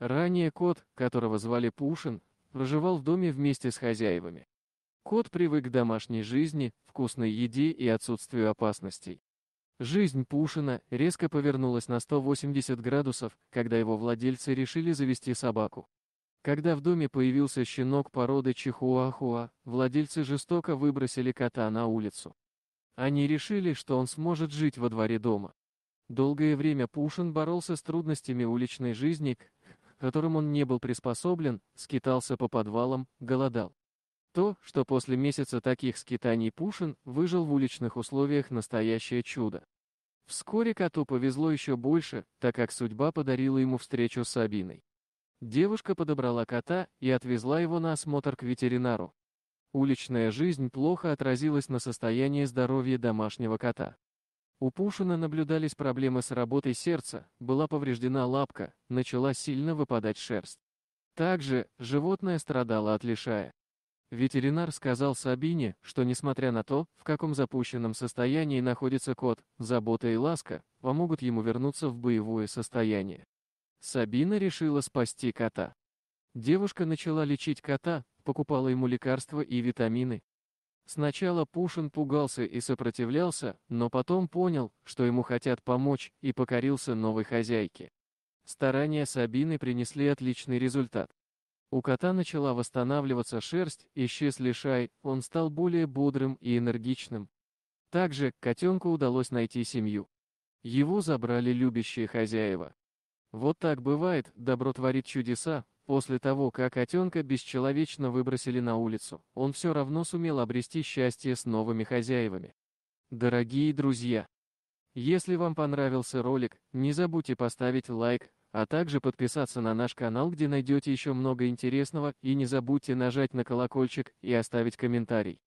Ранее кот, которого звали Пушин, проживал в доме вместе с хозяевами. Кот привык к домашней жизни, вкусной еде и отсутствию опасностей. Жизнь Пушина резко повернулась на 180 градусов, когда его владельцы решили завести собаку. Когда в доме появился щенок породы Чихуахуа, владельцы жестоко выбросили кота на улицу. Они решили, что он сможет жить во дворе дома. Долгое время Пушин боролся с трудностями уличной жизни, которым он не был приспособлен, скитался по подвалам, голодал. То, что после месяца таких скитаний Пушин выжил в уличных условиях настоящее чудо. Вскоре коту повезло еще больше, так как судьба подарила ему встречу с Сабиной. Девушка подобрала кота и отвезла его на осмотр к ветеринару. Уличная жизнь плохо отразилась на состоянии здоровья домашнего кота. У Пушина наблюдались проблемы с работой сердца, была повреждена лапка, начала сильно выпадать шерсть. Также животное страдало от лишая. Ветеринар сказал Сабине, что несмотря на то, в каком запущенном состоянии находится кот, забота и ласка помогут ему вернуться в боевое состояние. Сабина решила спасти кота. Девушка начала лечить кота, покупала ему лекарства и витамины, Сначала Пушин пугался и сопротивлялся, но потом понял, что ему хотят помочь, и покорился новой хозяйке. Старания Сабины принесли отличный результат. У кота начала восстанавливаться шерсть, исчез лишай, он стал более бодрым и энергичным. Также котенку удалось найти семью. Его забрали любящие хозяева. Вот так бывает, добро творит чудеса, После того, как котенка бесчеловечно выбросили на улицу, он все равно сумел обрести счастье с новыми хозяевами. Дорогие друзья! Если вам понравился ролик, не забудьте поставить лайк, а также подписаться на наш канал, где найдете еще много интересного, и не забудьте нажать на колокольчик и оставить комментарий.